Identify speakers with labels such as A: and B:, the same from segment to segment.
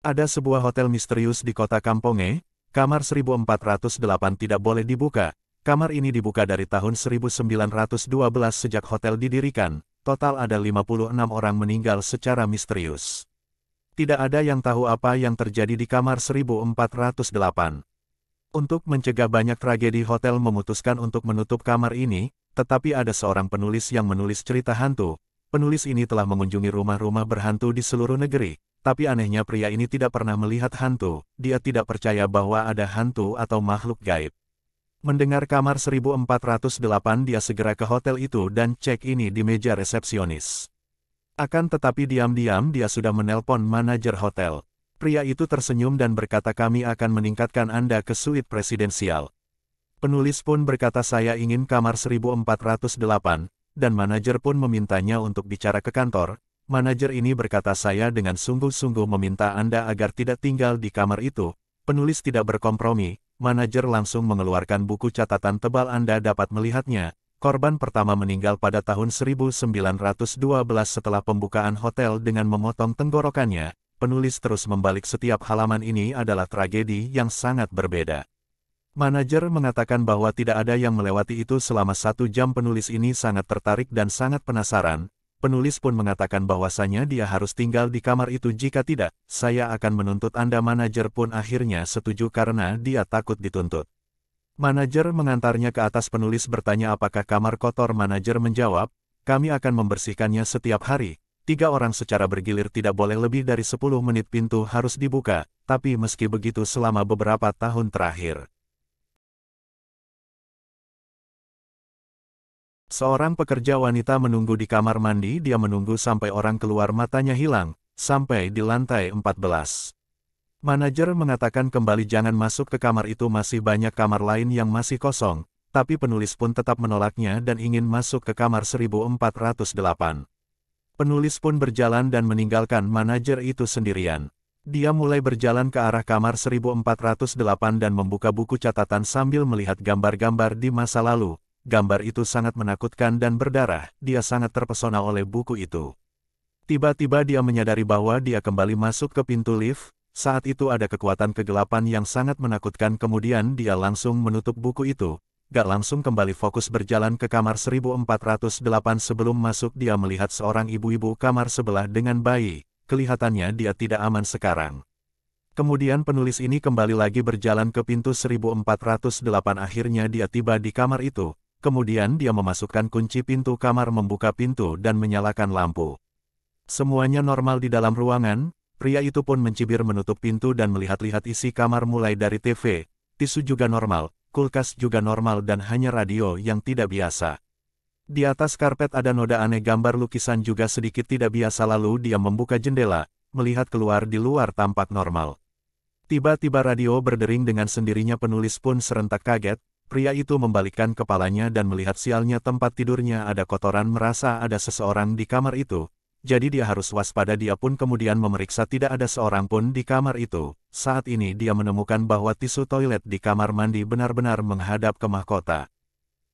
A: Ada sebuah hotel misterius di kota Kamponge, kamar 1408 tidak boleh dibuka. Kamar ini dibuka dari tahun 1912 sejak hotel didirikan, total ada 56 orang meninggal secara misterius. Tidak ada yang tahu apa yang terjadi di kamar 1408. Untuk mencegah banyak tragedi hotel memutuskan untuk menutup kamar ini, tetapi ada seorang penulis yang menulis cerita hantu. Penulis ini telah mengunjungi rumah-rumah berhantu di seluruh negeri, tapi anehnya pria ini tidak pernah melihat hantu, dia tidak percaya bahwa ada hantu atau makhluk gaib. Mendengar kamar 1408 dia segera ke hotel itu dan cek ini di meja resepsionis. Akan tetapi diam-diam dia sudah menelpon manajer hotel. Pria itu tersenyum dan berkata kami akan meningkatkan Anda ke suite presidensial. Penulis pun berkata saya ingin kamar 1408, dan manajer pun memintanya untuk bicara ke kantor, Manajer ini berkata saya dengan sungguh-sungguh meminta Anda agar tidak tinggal di kamar itu. Penulis tidak berkompromi, manajer langsung mengeluarkan buku catatan tebal Anda dapat melihatnya. Korban pertama meninggal pada tahun 1912 setelah pembukaan hotel dengan memotong tenggorokannya. Penulis terus membalik setiap halaman ini adalah tragedi yang sangat berbeda. Manajer mengatakan bahwa tidak ada yang melewati itu selama satu jam penulis ini sangat tertarik dan sangat penasaran, penulis pun mengatakan bahwasanya dia harus tinggal di kamar itu jika tidak, saya akan menuntut Anda manajer pun akhirnya setuju karena dia takut dituntut. Manajer mengantarnya ke atas penulis bertanya apakah kamar kotor manajer menjawab, kami akan membersihkannya setiap hari. Tiga orang secara bergilir tidak boleh lebih dari 10 menit pintu harus dibuka, tapi meski begitu selama beberapa tahun terakhir. Seorang pekerja wanita menunggu di kamar mandi dia menunggu sampai orang keluar matanya hilang, sampai di lantai 14. Manajer mengatakan kembali jangan masuk ke kamar itu masih banyak kamar lain yang masih kosong, tapi penulis pun tetap menolaknya dan ingin masuk ke kamar 1408. Penulis pun berjalan dan meninggalkan manajer itu sendirian. Dia mulai berjalan ke arah kamar 1408 dan membuka buku catatan sambil melihat gambar-gambar di masa lalu, Gambar itu sangat menakutkan dan berdarah, dia sangat terpesona oleh buku itu. Tiba-tiba dia menyadari bahwa dia kembali masuk ke pintu lift, saat itu ada kekuatan kegelapan yang sangat menakutkan kemudian dia langsung menutup buku itu. Gak langsung kembali fokus berjalan ke kamar 1408 sebelum masuk dia melihat seorang ibu-ibu kamar sebelah dengan bayi, kelihatannya dia tidak aman sekarang. Kemudian penulis ini kembali lagi berjalan ke pintu 1408 akhirnya dia tiba di kamar itu, Kemudian dia memasukkan kunci pintu kamar membuka pintu dan menyalakan lampu. Semuanya normal di dalam ruangan, pria itu pun mencibir menutup pintu dan melihat-lihat isi kamar mulai dari TV, tisu juga normal, kulkas juga normal dan hanya radio yang tidak biasa. Di atas karpet ada noda aneh gambar lukisan juga sedikit tidak biasa lalu dia membuka jendela, melihat keluar di luar tampak normal. Tiba-tiba radio berdering dengan sendirinya penulis pun serentak kaget, pria itu membalikkan kepalanya dan melihat sialnya tempat tidurnya ada kotoran merasa ada seseorang di kamar itu, jadi dia harus waspada dia pun kemudian memeriksa tidak ada seorang pun di kamar itu. Saat ini dia menemukan bahwa tisu toilet di kamar mandi benar-benar menghadap ke mahkota.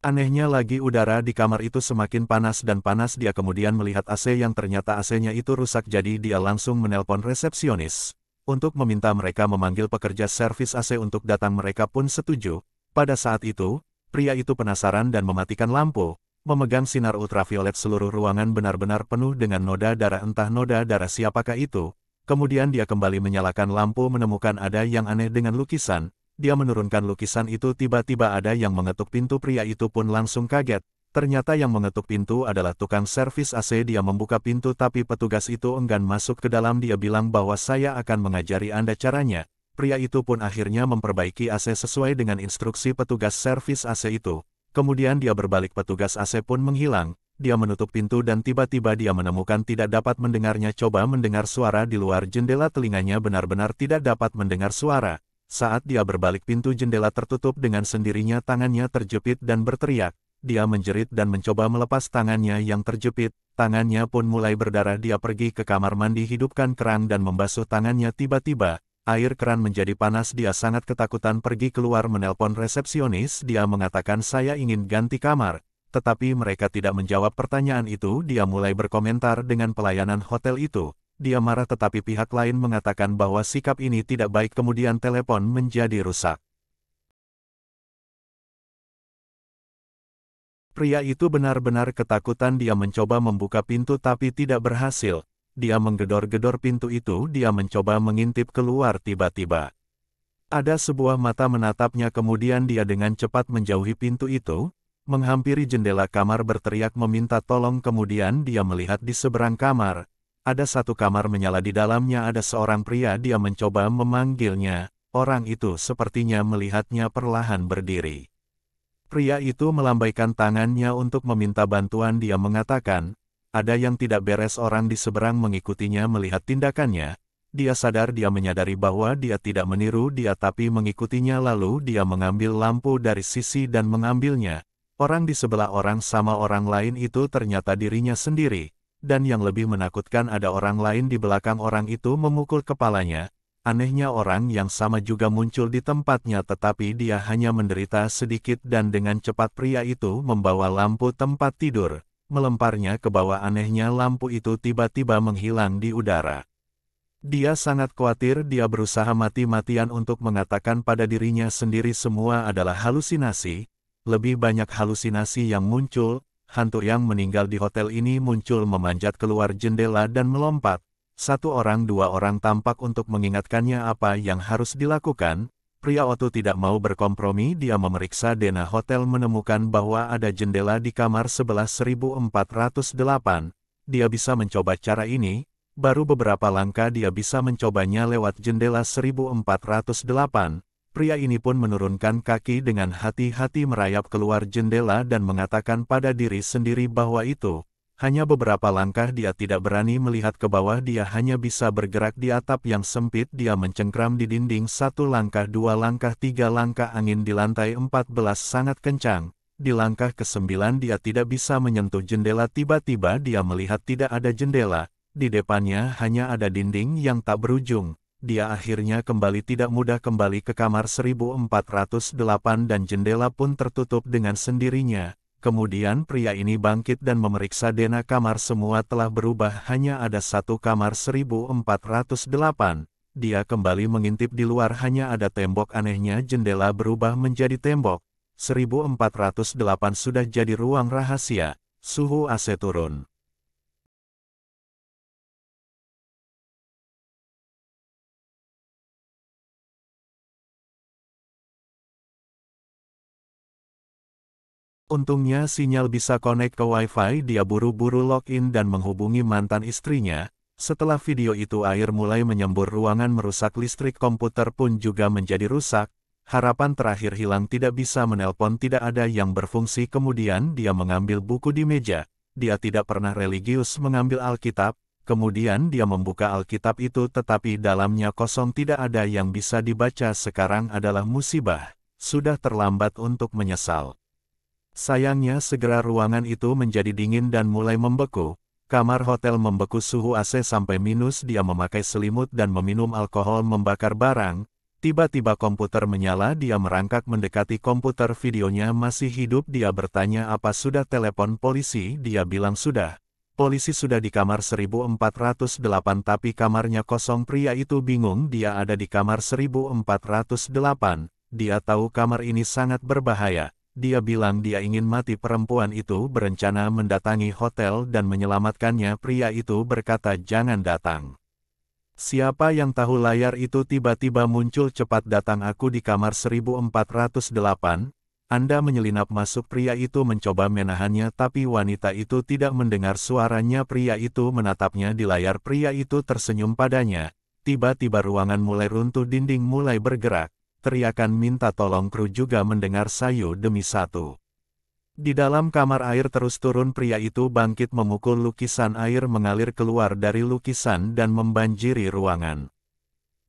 A: Anehnya lagi udara di kamar itu semakin panas dan panas dia kemudian melihat AC yang ternyata AC-nya itu rusak jadi dia langsung menelpon resepsionis. Untuk meminta mereka memanggil pekerja servis AC untuk datang mereka pun setuju, pada saat itu, pria itu penasaran dan mematikan lampu, memegang sinar ultraviolet seluruh ruangan benar-benar penuh dengan noda darah entah noda darah siapakah itu. Kemudian dia kembali menyalakan lampu menemukan ada yang aneh dengan lukisan, dia menurunkan lukisan itu tiba-tiba ada yang mengetuk pintu pria itu pun langsung kaget. Ternyata yang mengetuk pintu adalah tukang servis AC dia membuka pintu tapi petugas itu enggan masuk ke dalam dia bilang bahwa saya akan mengajari Anda caranya pria itu pun akhirnya memperbaiki AC sesuai dengan instruksi petugas servis AC itu. Kemudian dia berbalik petugas AC pun menghilang, dia menutup pintu dan tiba-tiba dia menemukan tidak dapat mendengarnya coba mendengar suara di luar jendela telinganya benar-benar tidak dapat mendengar suara. Saat dia berbalik pintu jendela tertutup dengan sendirinya tangannya terjepit dan berteriak. Dia menjerit dan mencoba melepas tangannya yang terjepit, tangannya pun mulai berdarah dia pergi ke kamar mandi hidupkan kerang dan membasuh tangannya tiba-tiba, air keran menjadi panas dia sangat ketakutan pergi keluar menelpon resepsionis dia mengatakan saya ingin ganti kamar, tetapi mereka tidak menjawab pertanyaan itu dia mulai berkomentar dengan pelayanan hotel itu, dia marah tetapi pihak lain mengatakan bahwa sikap ini tidak baik kemudian telepon menjadi rusak. Pria itu benar-benar ketakutan dia mencoba membuka pintu tapi tidak berhasil, dia menggedor-gedor pintu itu dia mencoba mengintip keluar tiba-tiba. Ada sebuah mata menatapnya kemudian dia dengan cepat menjauhi pintu itu, menghampiri jendela kamar berteriak meminta tolong kemudian dia melihat di seberang kamar. Ada satu kamar menyala di dalamnya ada seorang pria dia mencoba memanggilnya, orang itu sepertinya melihatnya perlahan berdiri. Pria itu melambaikan tangannya untuk meminta bantuan dia mengatakan, ada yang tidak beres orang di seberang mengikutinya melihat tindakannya, dia sadar dia menyadari bahwa dia tidak meniru dia tapi mengikutinya lalu dia mengambil lampu dari sisi dan mengambilnya. Orang di sebelah orang sama orang lain itu ternyata dirinya sendiri, dan yang lebih menakutkan ada orang lain di belakang orang itu memukul kepalanya. Anehnya orang yang sama juga muncul di tempatnya tetapi dia hanya menderita sedikit dan dengan cepat pria itu membawa lampu tempat tidur melemparnya ke bawah anehnya lampu itu tiba-tiba menghilang di udara. Dia sangat khawatir dia berusaha mati-matian untuk mengatakan pada dirinya sendiri semua adalah halusinasi, lebih banyak halusinasi yang muncul, hantu yang meninggal di hotel ini muncul memanjat keluar jendela dan melompat, satu orang dua orang tampak untuk mengingatkannya apa yang harus dilakukan, pria Otto tidak mau berkompromi dia memeriksa Dena Hotel menemukan bahwa ada jendela di kamar 11408. Dia bisa mencoba cara ini, baru beberapa langkah dia bisa mencobanya lewat jendela 1408. Pria ini pun menurunkan kaki dengan hati-hati merayap keluar jendela dan mengatakan pada diri sendiri bahwa itu hanya beberapa langkah dia tidak berani melihat ke bawah dia hanya bisa bergerak di atap yang sempit dia mencengkram di dinding satu langkah dua langkah tiga langkah angin di lantai empat belas sangat kencang. Di langkah ke sembilan, dia tidak bisa menyentuh jendela tiba-tiba dia melihat tidak ada jendela, di depannya hanya ada dinding yang tak berujung. Dia akhirnya kembali tidak mudah kembali ke kamar 1408 dan jendela pun tertutup dengan sendirinya. Kemudian pria ini bangkit dan memeriksa dena kamar semua telah berubah hanya ada satu kamar 1408. Dia kembali mengintip di luar hanya ada tembok anehnya jendela berubah menjadi tembok. 1408 sudah jadi ruang rahasia, suhu AC turun. Untungnya sinyal bisa connect ke WiFi. dia buru-buru login dan menghubungi mantan istrinya. Setelah video itu air mulai menyembur ruangan merusak listrik komputer pun juga menjadi rusak. Harapan terakhir hilang tidak bisa menelpon tidak ada yang berfungsi kemudian dia mengambil buku di meja. Dia tidak pernah religius mengambil Alkitab, Kemudian dia membuka Alkitab itu tetapi dalamnya kosong tidak ada yang bisa dibaca sekarang adalah musibah, sudah terlambat untuk menyesal. Sayangnya segera ruangan itu menjadi dingin dan mulai membeku, kamar hotel membeku suhu AC sampai minus dia memakai selimut dan meminum alkohol membakar barang, tiba-tiba komputer menyala dia merangkak mendekati komputer videonya masih hidup dia bertanya apa sudah telepon polisi dia bilang sudah. Polisi sudah di kamar 1408 tapi kamarnya kosong pria itu bingung dia ada di kamar 1408, dia tahu kamar ini sangat berbahaya dia bilang dia ingin mati perempuan itu berencana mendatangi hotel dan menyelamatkannya pria itu berkata jangan datang. Siapa yang tahu layar itu tiba-tiba muncul cepat datang aku di kamar 1408, Anda menyelinap masuk pria itu mencoba menahannya tapi wanita itu tidak mendengar suaranya pria itu menatapnya di layar pria itu tersenyum padanya, tiba-tiba ruangan mulai runtuh dinding mulai bergerak, teriakan minta tolong kru juga mendengar sayu demi satu. Di dalam kamar air terus turun pria itu bangkit memukul lukisan air mengalir keluar dari lukisan dan membanjiri ruangan.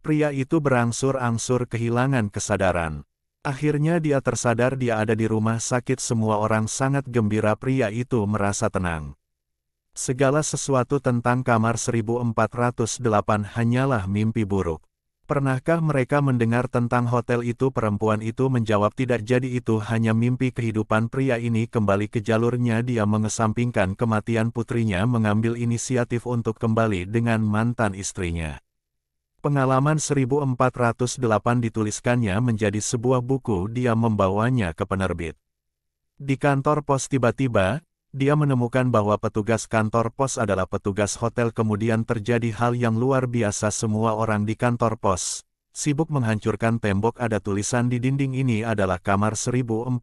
A: Pria itu berangsur-angsur kehilangan kesadaran. Akhirnya dia tersadar dia ada di rumah sakit semua orang sangat gembira pria itu merasa tenang. Segala sesuatu tentang kamar 1408 hanyalah mimpi buruk. Pernahkah mereka mendengar tentang hotel itu? Perempuan itu menjawab tidak jadi itu hanya mimpi kehidupan pria ini kembali ke jalurnya dia mengesampingkan kematian putrinya mengambil inisiatif untuk kembali dengan mantan istrinya. Pengalaman 1408 dituliskannya menjadi sebuah buku dia membawanya ke penerbit. Di kantor pos tiba-tiba, dia menemukan bahwa petugas kantor pos adalah petugas hotel kemudian terjadi hal yang luar biasa semua orang di kantor pos. Sibuk menghancurkan tembok ada tulisan di dinding ini adalah kamar 1408.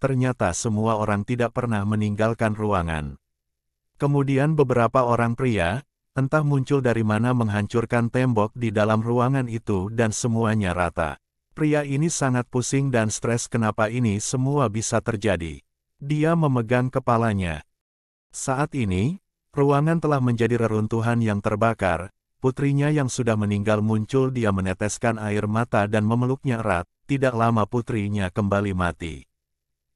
A: Ternyata semua orang tidak pernah meninggalkan ruangan. Kemudian beberapa orang pria, entah muncul dari mana menghancurkan tembok di dalam ruangan itu dan semuanya rata. Pria ini sangat pusing dan stres kenapa ini semua bisa terjadi. Dia memegang kepalanya. Saat ini, ruangan telah menjadi reruntuhan yang terbakar, putrinya yang sudah meninggal muncul dia meneteskan air mata dan memeluknya erat, tidak lama putrinya kembali mati.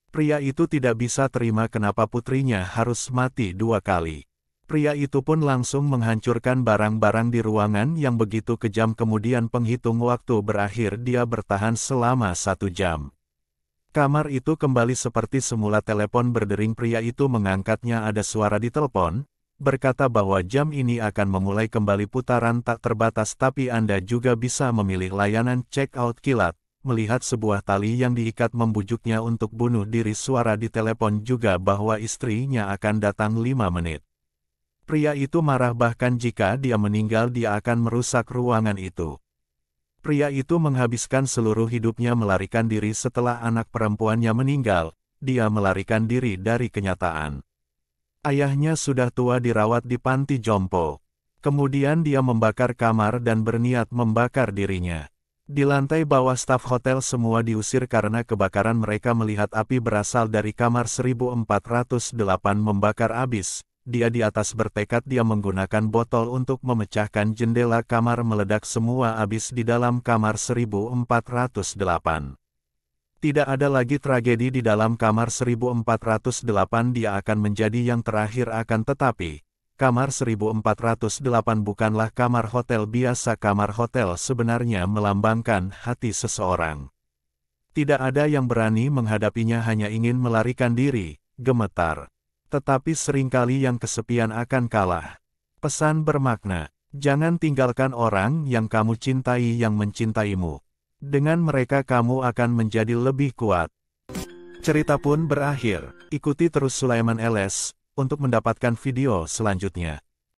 A: Pria itu tidak bisa terima kenapa putrinya harus mati dua kali. Pria itu pun langsung menghancurkan barang-barang di ruangan yang begitu kejam kemudian penghitung waktu berakhir dia bertahan selama satu jam. Kamar itu kembali seperti semula telepon berdering pria itu mengangkatnya ada suara di telepon, berkata bahwa jam ini akan memulai kembali putaran tak terbatas tapi Anda juga bisa memilih layanan check-out kilat, melihat sebuah tali yang diikat membujuknya untuk bunuh diri suara di telepon juga bahwa istrinya akan datang 5 menit. Pria itu marah bahkan jika dia meninggal dia akan merusak ruangan itu. Pria itu menghabiskan seluruh hidupnya melarikan diri setelah anak perempuannya meninggal, dia melarikan diri dari kenyataan. Ayahnya sudah tua dirawat di panti jompo. Kemudian dia membakar kamar dan berniat membakar dirinya. Di lantai bawah staf hotel semua diusir karena kebakaran mereka melihat api berasal dari kamar 1408 membakar abis, dia di atas bertekad dia menggunakan botol untuk memecahkan jendela kamar meledak semua abis di dalam kamar 1408. Tidak ada lagi tragedi di dalam kamar 1408 dia akan menjadi yang terakhir akan tetapi, kamar 1408 bukanlah kamar hotel biasa kamar hotel sebenarnya melambangkan hati seseorang. Tidak ada yang berani menghadapinya hanya ingin melarikan diri, gemetar tetapi seringkali yang kesepian akan kalah. Pesan bermakna, jangan tinggalkan orang yang kamu cintai yang mencintaimu. Dengan mereka kamu akan menjadi lebih kuat. Cerita pun berakhir, ikuti terus Sulaiman LS, untuk mendapatkan video selanjutnya.